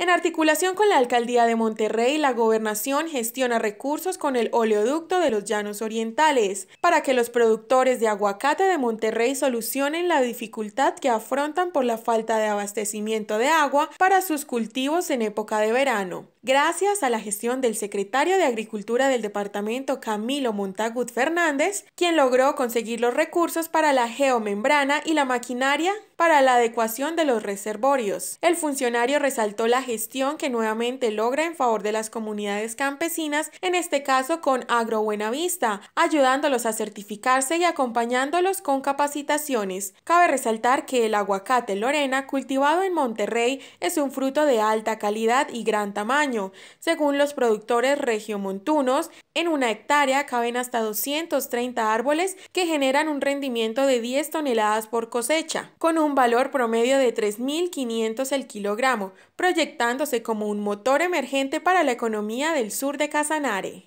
En articulación con la Alcaldía de Monterrey, la gobernación gestiona recursos con el oleoducto de los Llanos Orientales para que los productores de aguacate de Monterrey solucionen la dificultad que afrontan por la falta de abastecimiento de agua para sus cultivos en época de verano. Gracias a la gestión del secretario de Agricultura del departamento Camilo Montagut Fernández, quien logró conseguir los recursos para la geomembrana y la maquinaria para la adecuación de los reservorios. El funcionario resaltó la gestión que nuevamente logra en favor de las comunidades campesinas, en este caso con Agro Buenavista, ayudándolos a certificarse y acompañándolos con capacitaciones. Cabe resaltar que el aguacate Lorena, cultivado en Monterrey, es un fruto de alta calidad y gran tamaño. Según los productores regiomontunos, en una hectárea caben hasta 230 árboles que generan un rendimiento de 10 toneladas por cosecha. Con un un valor promedio de 3.500 el kilogramo, proyectándose como un motor emergente para la economía del sur de Casanare.